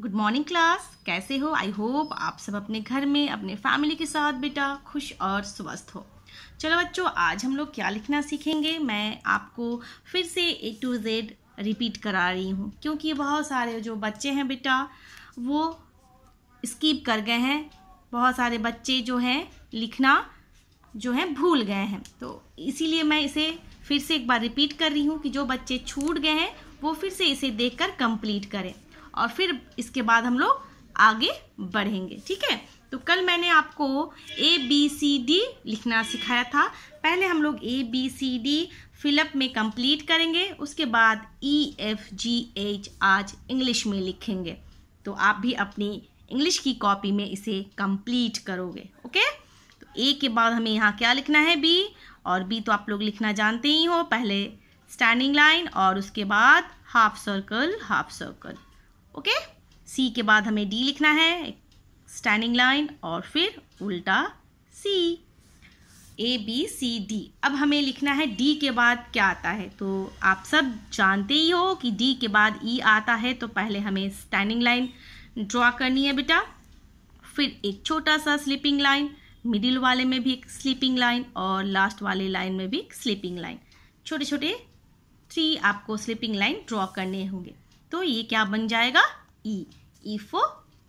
good morning class कैसे हो I hope आप सब अपने घर में अपने फैमिली के साथ बेटा खुश और स्वस्थ हो चलो बच्चों आज हम लोग क्या लिखना सीखेंगे मैं आपको फिर से ए टू जेड रिपीट करा रही हूँ क्योंकि बहुत सारे जो बच्चे हैं बेटा वो स्कीप कर गए हैं बहुत सारे बच्चे जो हैं लिखना जो है भूल गए हैं तो इसीलिए मैं इसे फिर से एक बार रिपीट कर रही हूँ कि जो बच्चे छूट गए हैं वो फिर से इसे देखकर कंप्लीट करें और फिर इसके बाद हम लोग आगे बढ़ेंगे ठीक है तो कल मैंने आपको ए बी सी डी लिखना सिखाया था पहले हम लोग A B C D fill up में कंप्लीट करेंगे उसके बाद ई एफ जी एच आज इंग्लिश में लिखेंगे तो आप भी अपनी इंग्लिश की कॉपी में इसे कंप्लीट करोगे ओके तो ए के बाद हमें यहाँ क्या लिखना है बी और बी तो आप लोग लिखना जानते ही हो पहले स्टैंडिंग लाइन और उसके बाद half circle half circle okay C के बाद हमें डी लिखना है स्टैंडिंग लाइन और फिर उल्टा सी ए बी सी डी अब हमें लिखना है डी के बाद क्या आता है तो आप सब जानते ही हो कि डी के बाद ई e आता है तो पहले हमें स्टैंडिंग लाइन ड्रॉ करनी है बेटा फिर एक छोटा सा स्लीपिंग लाइन मिडिल वाले में भी एक स्लीपिंग लाइन और लास्ट वाले लाइन में भी एक स्लीपिंग लाइन छोटे छोटे थ्री आपको स्लीपिंग लाइन ड्रॉ करने होंगे तो ये क्या बन जाएगा ई ई फो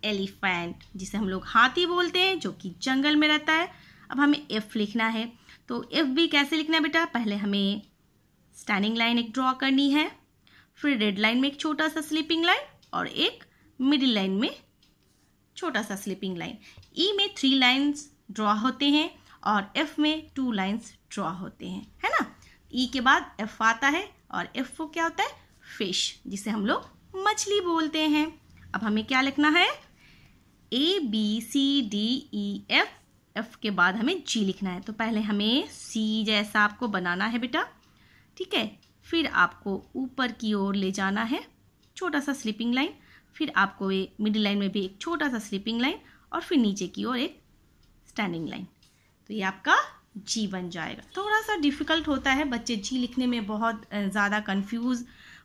एलिफेंट जिसे हम लोग हाथी बोलते हैं जो कि जंगल में रहता है अब हमें एफ लिखना है तो एफ भी कैसे लिखना है बेटा पहले हमें स्टैंडिंग लाइन एक ड्रॉ करनी है फिर रेड लाइन में एक छोटा सा स्लीपिंग लाइन और एक मिडिल लाइन में छोटा सा स्लीपिंग लाइन ई में थ्री लाइन्स ड्रॉ होते हैं और एफ में टू लाइन्स ड्रॉ होते हैं है ना ई e के बाद एफ आता है और एफ वो क्या होता है फिश जिसे हम लोग मछली बोलते हैं अब हमें क्या लिखना है A B C D E F F के बाद हमें जी लिखना है तो पहले हमें सी जैसा आपको बनाना है बेटा ठीक है फिर आपको ऊपर की ओर ले जाना है छोटा सा स्लीपिंग लाइन फिर आपको ये मिडिल लाइन में भी एक छोटा सा स्लीपिंग लाइन और फिर नीचे की ओर एक स्टैंडिंग लाइन तो ये आपका जी बन जाएगा थोड़ा सा डिफ़िकल्ट होता है बच्चे जी लिखने में बहुत ज़्यादा कन्फ्यूज़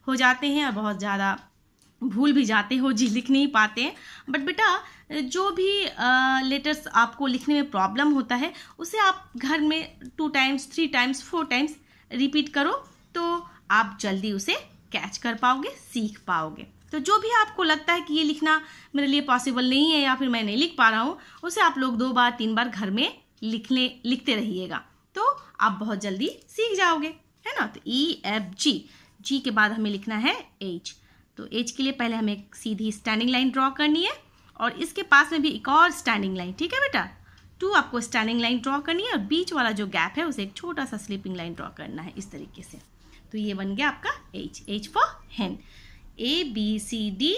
हो जाते हैं और बहुत ज़्यादा भूल भी जाते हो जी लिख नहीं पाते बट बेटा जो भी लेटर्स आपको लिखने में प्रॉब्लम होता है उसे आप घर में two times three times four times repeat करो तो आप जल्दी उसे कैच कर पाओगे सीख पाओगे तो जो भी आपको लगता है कि ये लिखना मेरे लिए पॉसिबल नहीं है या फिर मैं नहीं लिख पा रहा हूँ उसे आप लोग दो बार तीन बार घर में लिख ले लिखते रहिएगा तो आप बहुत जल्दी सीख जाओगे है ना तो ई एफ जी जी के बाद हमें लिखना है एच तो एच के लिए पहले हमें एक सीधी स्टैंडिंग लाइन ड्रॉ करनी है और इसके पास में भी एक और स्टैंडिंग लाइन ठीक है बेटा टू आपको स्टैंडिंग लाइन ड्रॉ करनी है और बीच वाला जो गैप है उसे एक छोटा सा स्लीपिंग लाइन ड्रॉ करना है इस तरीके से तो ये बन गया आपका H H for hen A B C D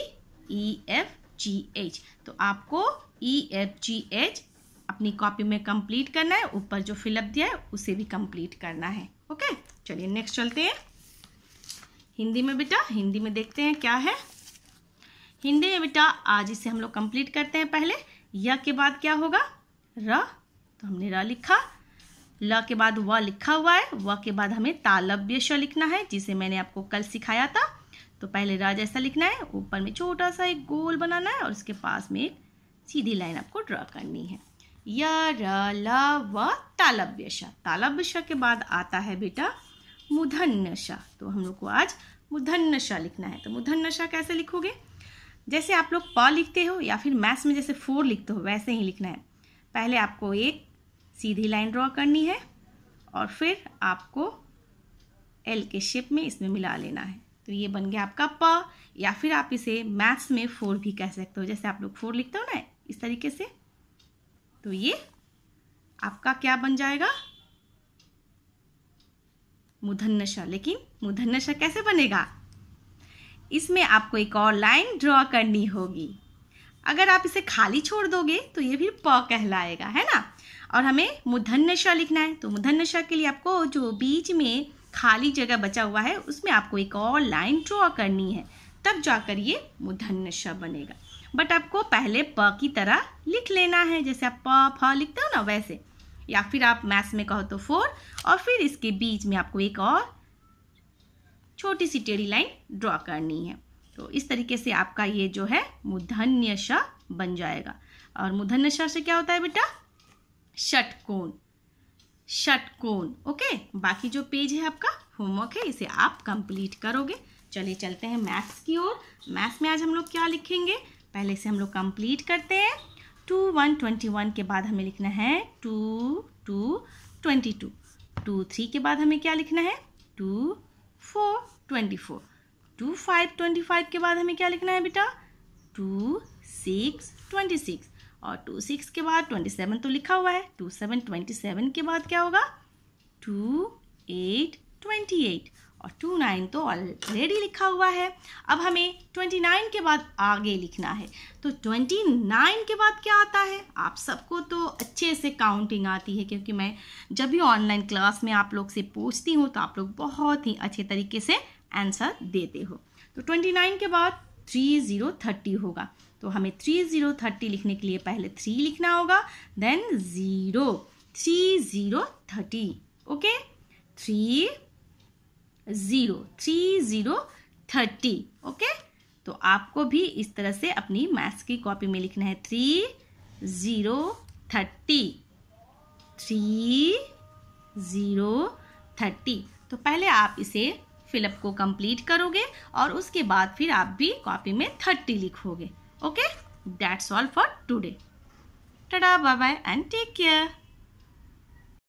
E F G H तो आपको ई एफ जी एच अपनी कॉपी में कंप्लीट करना है ऊपर जो फिलअप दिया है उसे भी कंप्लीट करना है ओके चलिए नेक्स्ट चलते हैं हिंदी में बेटा हिंदी में देखते हैं क्या है हिंदी में बेटा आज इसे हम लोग कंप्लीट करते हैं पहले य के बाद क्या होगा र तो हमने र लिखा ल के बाद व लिखा हुआ है व के बाद हमें तालब्य श लिखना है जिसे मैंने आपको कल सिखाया था तो पहले र जैसा लिखना है ऊपर में छोटा सा एक गोल बनाना है और उसके पास में एक सीधी लाइन आपको ड्रॉ करनी है य र ल व तालब्य श तालब्य श के बाद आता है बेटा नशा तो हम लोग को आज नशा लिखना है तो नशा कैसे लिखोगे जैसे आप लोग प लिखते हो या फिर मैथ्स में जैसे फोर लिखते हो वैसे ही लिखना है पहले आपको एक सीधी लाइन ड्रॉ करनी है और फिर आपको एल के शेप में इसमें मिला लेना है तो ये बन गया आपका प या फिर आप इसे मैथ्स में फोर भी कह सकते हो जैसे आप लोग फोर लिखते हो ना इस तरीके से तो ये आपका क्या बन जाएगा मुधन्नशा लेकिन मुधन्नशा कैसे बनेगा इसमें आपको एक और लाइन ड्रॉ करनी होगी अगर आप इसे खाली छोड़ दोगे तो ये फिर प कहलाएगा है ना और हमें मुधन्नशा लिखना है तो मुधन्नशा के लिए आपको जो बीच में खाली जगह बचा हुआ है उसमें आपको एक और लाइन ड्रॉ करनी है तब जाकर ये मुधन्नशा बनेगा बट आपको पहले प की तरह लिख लेना है जैसे आप प फ लिखते हो ना वैसे या फिर आप मैथ्स में कहो तो फोर और फिर इसके बीच में आपको एक और छोटी सी टेढ़ी लाइन ड्रॉ करनी है तो इस तरीके से आपका ये जो है मुधन्य श बन जाएगा और मुधन्य श से क्या होता है बेटा षटकोण षटकोण ओके बाकी जो पेज है आपका होमवर्क है इसे आप कंप्लीट करोगे चलिए चलते हैं मैथ्स की ओर मैथ्स में आज हम लोग क्या लिखेंगे पहले से हम लोग कंप्लीट करते हैं टू वन ट्वेंटी वन के बाद हमें लिखना है two two twenty two two three के बाद हमें क्या लिखना है two four twenty four two five twenty five के बाद हमें क्या लिखना है बेटा टू सिक्स ट्वेंटी सिक्स और टू सिक्स के बाद ट्वेंटी सेवन तो लिखा हुआ है टू सेवन ट्वेंटी सेवन के बाद क्या होगा टू एट ट्वेंटी एट और टू नाइन तो ऑलरेडी लिखा हुआ है अब हमें ट्वेंटी नाइन के बाद आगे लिखना है तो ट्वेंटी नाइन के बाद क्या आता है आप सबको तो अच्छे से काउंटिंग आती है क्योंकि मैं जब भी ऑनलाइन क्लास में आप लोग से पूछती हूँ तो आप लोग बहुत ही अच्छे तरीके से आंसर देते हो तो ट्वेंटी नाइन के बाद थ्री ज़ीरो थर्टी होगा तो हमें थ्री ज़ीरो थर्टी लिखने के लिए पहले थ्री लिखना होगा then zero three zero thirty okay three zero three zero thirty okay तो आपको भी इस तरह से अपनी मैथ्स की कॉपी में लिखना है three zero thirty three zero thirty तो पहले आप इसे फिलअप को कंप्लीट करोगे और उसके बाद फिर आप भी कॉपी में थर्टी लिखोगे okay that's all for today tata bye bye and take care